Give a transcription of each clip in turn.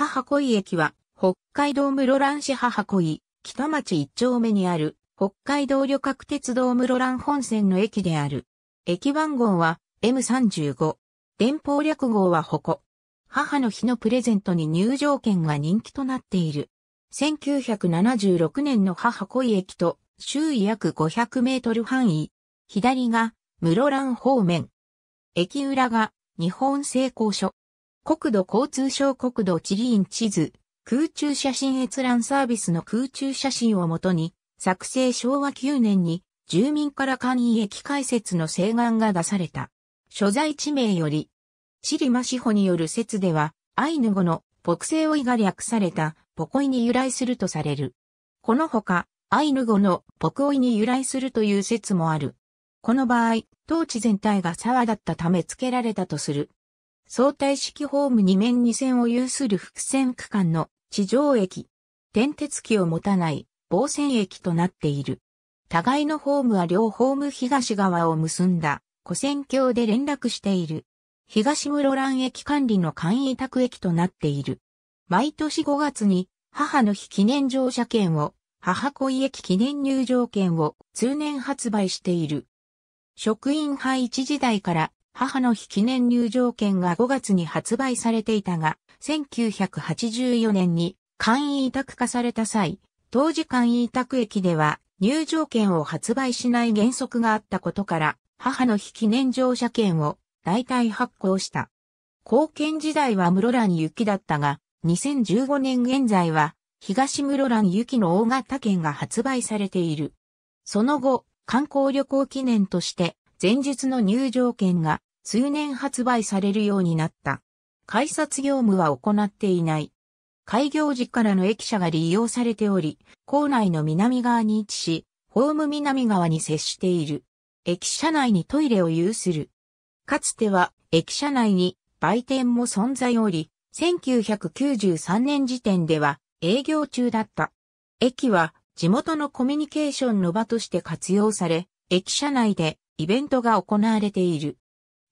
母恋駅は、北海道室蘭市母恋、北町一丁目にある、北海道旅客鉄道室蘭本線の駅である。駅番号は M35。電報略号はこ母の日のプレゼントに入場券が人気となっている。1976年の母恋駅と周囲約500メートル範囲。左が室蘭方面。駅裏が日本製鋼所。国土交通省国土地理院地図、空中写真閲覧サービスの空中写真をもとに、作成昭和9年に住民から簡易駅開設の請願が出された。所在地名より、シリマシホによる説では、アイヌ語の北西オイが略されたポコイに由来するとされる。このほか、アイヌ語のポクオイに由来するという説もある。この場合、当地全体が沢だったため付けられたとする相対式ホーム2面2線を有する複線区間の地上駅。転鉄機を持たない防線駅となっている。互いのホームは両ホーム東側を結んだ古線橋で連絡している。東室蘭駅管理の簡易宅駅となっている。毎年5月に母の日記念乗車券を母恋駅記念入場券を通年発売している。職員配置時代から母の日記念入場券が5月に発売されていたが、1984年に簡易委託化された際、当時簡易委託駅では入場券を発売しない原則があったことから、母の日記念乗車券を代替発行した。貢献時代は室蘭行きだったが、2015年現在は東室蘭行きの大型券が発売されている。その後、観光旅行記念として前日の入場券が通年発売されるようになった。改札業務は行っていない。開業時からの駅舎が利用されており、構内の南側に位置し、ホーム南側に接している。駅舎内にトイレを有する。かつては、駅舎内に売店も存在おり、1993年時点では営業中だった。駅は地元のコミュニケーションの場として活用され、駅舎内でイベントが行われている。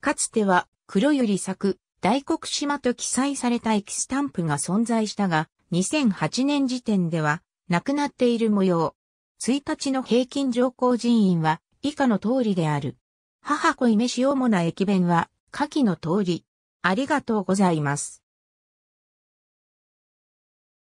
かつては黒百合作、大黒島と記載された駅スタンプが存在したが、2008年時点では、なくなっている模様。1日の平均乗降人員は、以下の通りである。母恋飯主な駅弁は、下記の通り。ありがとうございます。